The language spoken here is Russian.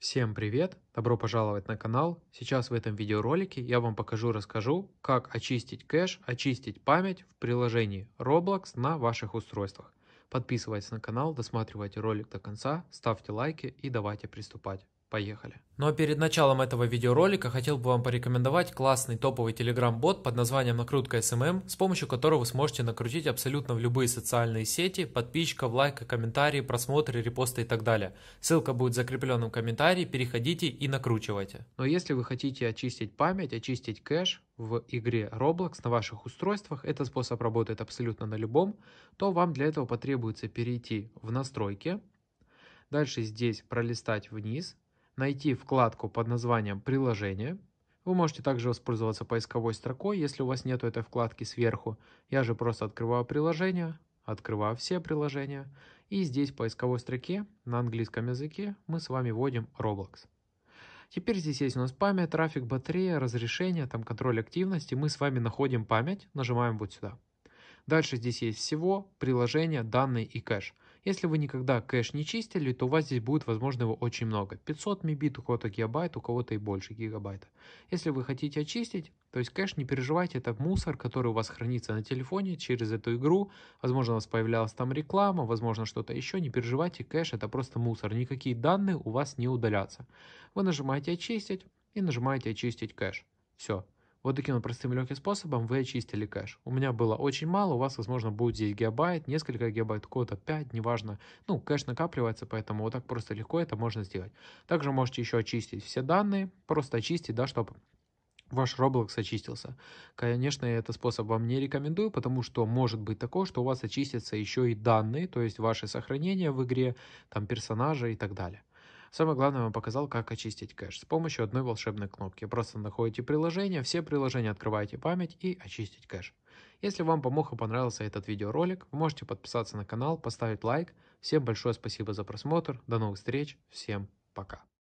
Всем привет! Добро пожаловать на канал. Сейчас в этом видеоролике я вам покажу расскажу, как очистить кэш, очистить память в приложении Roblox на ваших устройствах. Подписывайтесь на канал, досматривайте ролик до конца, ставьте лайки и давайте приступать. Поехали. Ну, а перед началом этого видеоролика хотел бы вам порекомендовать классный топовый телеграм-бот под названием «Накрутка SMM, с помощью которого вы сможете накрутить абсолютно в любые социальные сети, подписчиков, лайка, комментарии, просмотры, репосты и так далее. Ссылка будет в закрепленном комментарии, переходите и накручивайте. Но если вы хотите очистить память, очистить кэш в игре Roblox на ваших устройствах, этот способ работает абсолютно на любом, то вам для этого потребуется перейти в настройки, дальше здесь пролистать вниз – найти вкладку под названием «Приложение». Вы можете также воспользоваться поисковой строкой, если у вас нет этой вкладки сверху. Я же просто открываю приложение, открываю все приложения, и здесь в поисковой строке на английском языке мы с вами вводим Roblox. Теперь здесь есть у нас память, трафик, батарея, разрешение, там контроль активности. Мы с вами находим память, нажимаем вот сюда. Дальше здесь есть всего, приложение, данные и кэш. Если вы никогда кэш не чистили, то у вас здесь будет, возможно, его очень много. 500 мбит, у кого-то гигабайт, у кого-то и больше гигабайта. Если вы хотите очистить, то есть кэш, не переживайте, это мусор, который у вас хранится на телефоне через эту игру. Возможно, у вас появлялась там реклама, возможно, что-то еще. Не переживайте, кэш это просто мусор. Никакие данные у вас не удалятся. Вы нажимаете «Очистить» и нажимаете «Очистить кэш». Все. Вот таким вот простым легким способом вы очистили кэш. У меня было очень мало, у вас, возможно, будет здесь гигабайт, несколько гигабайт кода, 5, неважно. Ну, кэш накапливается, поэтому вот так просто легко это можно сделать. Также можете еще очистить все данные, просто очистить, да, чтобы ваш Roblox очистился. Конечно, я этот способ вам не рекомендую, потому что может быть такое, что у вас очистятся еще и данные, то есть ваши сохранения в игре, там персонажи и так далее. Самое главное, я показал, как очистить кэш с помощью одной волшебной кнопки. Просто находите приложение, все приложения открываете память и очистить кэш. Если вам помог и понравился этот видеоролик, вы можете подписаться на канал, поставить лайк. Всем большое спасибо за просмотр, до новых встреч, всем пока.